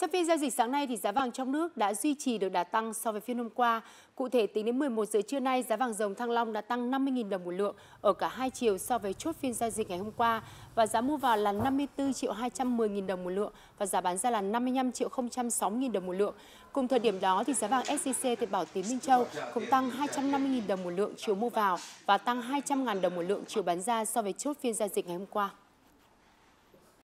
Trong phiên giao dịch sáng nay thì giá vàng trong nước đã duy trì được đà tăng so với phiên hôm qua. Cụ thể tính đến 11 giờ trưa nay, giá vàng dòng Thăng Long đã tăng 50.000 đồng một lượng ở cả hai chiều so với chốt phiên giao dịch ngày hôm qua và giá mua vào là 54 210.000 đồng một lượng và giá bán ra là 55 triệu 006.000 đồng một lượng. Cùng thời điểm đó thì giá vàng SJC e tại Bảo Tín Minh Châu cũng tăng 250.000 đồng một lượng chiều mua vào và tăng 200.000 đồng một lượng chiều bán ra so với chốt phiên giao dịch ngày hôm qua.